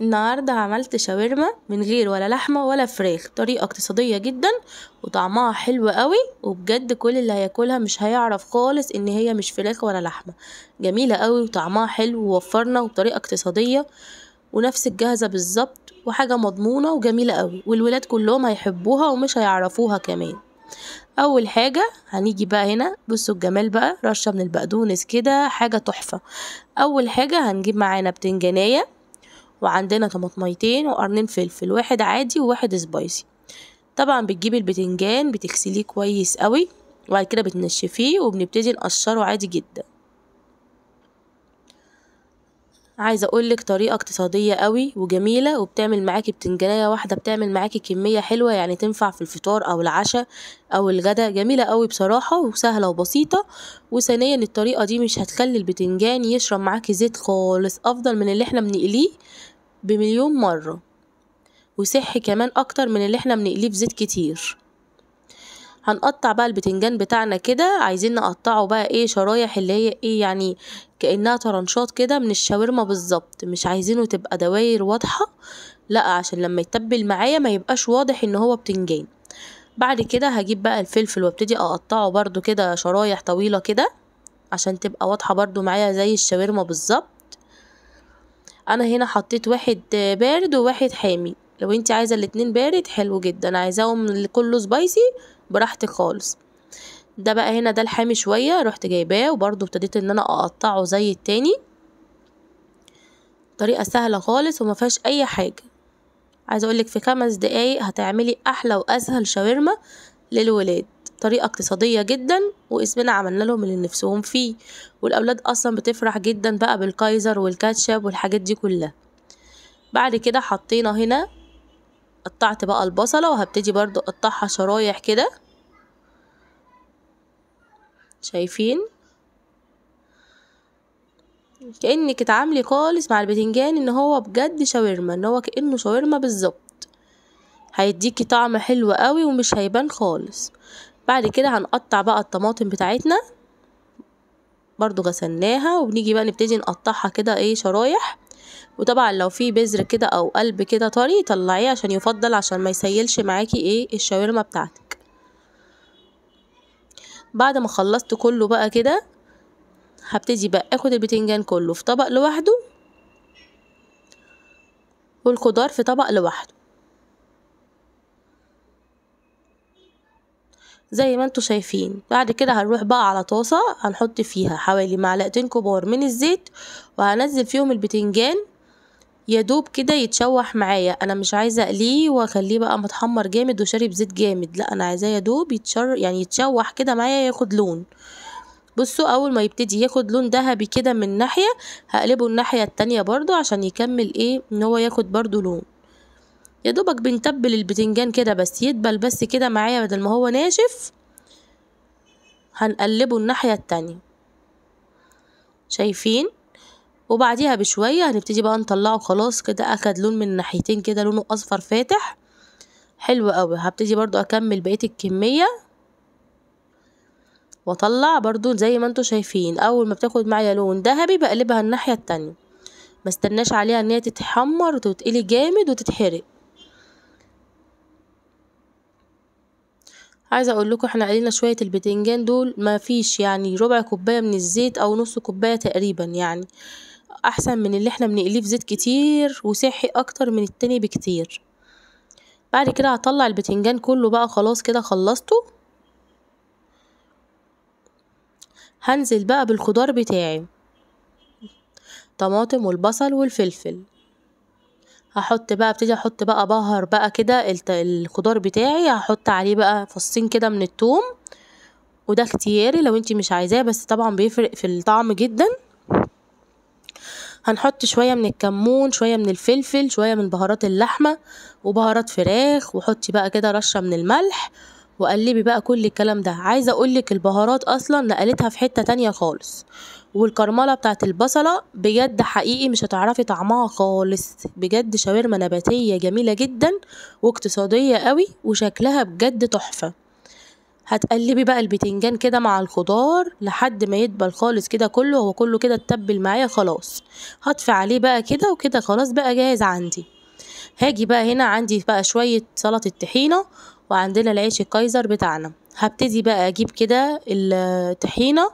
النهاردة عملت شاورما من غير ولا لحمة ولا فراخ طريقة اقتصادية جدا وطعمها حلو قوي وبجد كل اللي هياكلها مش هيعرف خالص ان هي مش فراخ ولا لحمة جميلة قوي وطعمها حلو ووفرنا وبطريقة اقتصادية ونفس الجاهزة بالظبط وحاجة مضمونة وجميلة قوي والولاد كلهم هيحبوها ومش هيعرفوها كمان اول حاجه هنيجي بقى هنا بصوا الجمال بقى رشه من البقدونس كده حاجه تحفه اول حاجه هنجيب معانا بتنجانيه وعندنا طماطميتين وقرنين فلفل واحد عادي وواحد سبايسي طبعا بتجيبي البتنجان بتغسليه كويس قوي وبعد كده بتنشفيه وبنبتدي نقشره عادي جدا عايزه اقولك طريقه اقتصاديه قوي وجميله وبتعمل معاكي بتنجانيه واحده بتعمل معاكي كميه حلوه يعني تنفع في الفطار او العشاء او الغدا جميله قوي بصراحه وسهله وبسيطه وثانيا الطريقه دي مش هتخلي البتنجان يشرب معاكي زيت خالص افضل من اللي احنا بنقليه بمليون مره وصحي كمان اكتر من اللي احنا بنقليه بزيت كتير هنقطع بقى البتنجان بتاعنا كده عايزين نقطعه بقى ايه شرايح اللي هي ايه يعني كأنها طرنشات كده من الشاورما بالظبط مش عايزينه تبقى دواير واضحة لا عشان لما يتبل معايا ما يبقاش واضح ان هو بتنجان بعد كده هجيب بقى الفلفل وابتدي اقطعه برضو كده شرايح طويلة كده عشان تبقى واضحة برضو معايا زي الشاورما بالظبط انا هنا حطيت واحد بارد وواحد حامي لو انت عايزه الاتنين بارد حلو جدا عايزاهم كله سبايسي براحتك خالص ده بقى هنا ده الحامي شويه رحت جايباه وبرده ابتديت ان انا اقطعه زي التاني طريقه سهله خالص وما فيهاش اي حاجه عايزه اقولك في خمس دقايق هتعملي احلى واسهل شاورما للولاد طريقه اقتصاديه جدا واسمنا عملنا لهم اللي نفسهم فيه والاولاد اصلا بتفرح جدا بقى بالكايزر والكاتشب والحاجات دي كلها بعد كده حطينا هنا قطعت بقى البصلة وهبتدي برضو اقطعها شرايح كده شايفين كأنك اتعاملي خالص مع البتنجان ان هو بجد شاورما ان هو كأنه شاورما بالظبط هيديكي طعم حلو قوي ومش هيبان خالص بعد كده هنقطع بقى الطماطم بتاعتنا برضو غسلناها وبنيجي بقى نبتدي نقطعها كده ايه شرايح وطبعا لو في بذر كده او قلب كده طري طلعيه عشان يفضل عشان ما يسيلش معاكي ايه الشاورما بتاعتك بعد ما خلصت كله بقى كده هبتدي بقى اخد البتنجان كله في طبق لوحده والخضار في طبق لوحده زي ما انتوا شايفين بعد كده هنروح بقى على طاسة هنحط فيها حوالي معلقتين كبار من الزيت وهنزل فيهم البتنجان يدوب كده يتشوح معايا انا مش عايزه اقليه واخليه بقى متحمر جامد وشارب زيت جامد لا انا عايزاه يدوب يتشر يعني يتشوح كده معايا ياخد لون بصوا اول ما يبتدي ياخد لون ذهبي كده من ناحيه هقلبه الناحيه التانية برضو عشان يكمل ايه ان هو ياخد برضو لون يا دوبك بنتبل البتنجان كده بس يدبل بس كده معايا بدل ما هو ناشف هنقلبه الناحية التانية شايفين وبعديها بشوية هنبتدي بقى نطلعه خلاص كده اخد لون من ناحيتين كده لونه اصفر فاتح حلو قوي هبتدي برضو اكمل بقية الكمية واطلع برضو زي ما انتوا شايفين اول ما بتاخد معايا لون ذهبي بقلبها الناحية التانية مستناش عليها ان هي تتحمر وتتقلي جامد وتتحرق عايزه اقول لكم احنا علينا شويه البتنجان دول ما فيش يعني ربع كوبايه من الزيت او نص كوبايه تقريبا يعني احسن من اللي احنا بنقليه في زيت كتير وصحي اكتر من التاني بكتير بعد كده هطلع البتنجان كله بقى خلاص كده خلصته هنزل بقى بالخضار بتاعي طماطم والبصل والفلفل هحط بقى ابتدي احط بقى بهر بقى كده الخضار بتاعي هحط عليه بقى فصين كده من التوم وده اختياري لو انتي مش عايزاه بس طبعا بيفرق في الطعم جدا هنحط شوية من الكمون شوية من الفلفل شوية من بهارات اللحمة وبهارات فراخ وحطي بقى كده رشة من الملح وقلبي بقى كل الكلام ده عايزة اقولك البهارات اصلا نقلتها في حتة تانية خالص والكرمله بتاعت البصله بجد حقيقي مش هتعرفي طعمها خالص بجد شاورما نباتيه جميله جدا واقتصاديه قوي وشكلها بجد تحفه هتقلبي بقى البتنجان كده مع الخضار لحد ما يدبل خالص كده كله هو كله كده اتبل معايا خلاص هطفي عليه بقى كده وكده خلاص بقى جاهز عندي هاجي بقى هنا عندي بقى شويه سلطه طحينه وعندنا العيش الكايزر بتاعنا هبتدي بقى اجيب كده الطحينه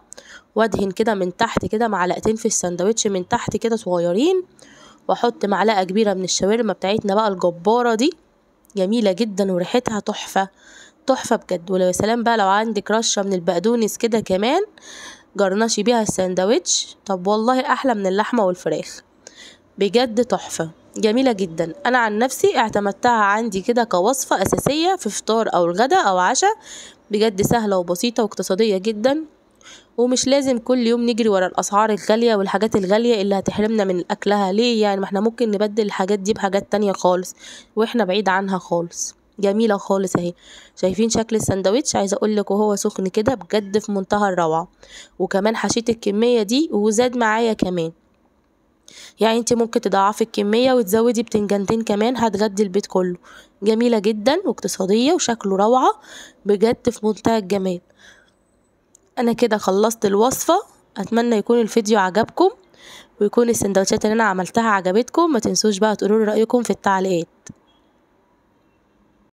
وادهن كده من تحت كده معلقتين في الساندوتش من تحت كده صغيرين واحط معلقه كبيره من الشاورما بتاعتنا بقى الجباره دي جميله جدا وريحتها تحفه تحفه بجد ولو سلام بقى لو عندك رشه من البقدونس كده كمان جرنشي بيها الساندوتش طب والله احلى من اللحمه والفراخ بجد تحفه جميلة جدا أنا عن نفسي اعتمدتها عندي كده كوصفة أساسية في فطار أو الغدا أو عشاء بجد سهلة وبسيطة واقتصادية جدا ومش لازم كل يوم نجري ورا الاسعار الغاليه والحاجات الغاليه اللي هتحرمنا من اكلها ليه يعني ما احنا ممكن نبدل الحاجات دي بحاجات تانية خالص واحنا بعيد عنها خالص جميله خالص اهي شايفين شكل السندوتش عايزه اقول لك وهو سخن كده بجد في منتهى الروعه وكمان حشيت الكميه دي وزاد معايا كمان يعني انت ممكن تضاعفي الكميه وتزودي بتنجانتين كمان هتغدي البيت كله جميله جدا واقتصاديه وشكله روعه بجد في منتهى الجمال انا كده خلصت الوصفة اتمنى يكون الفيديو عجبكم ويكون السندوتشات اللي انا عملتها عجبتكم ما تنسوش بقى تقولوا رأيكم في التعليقات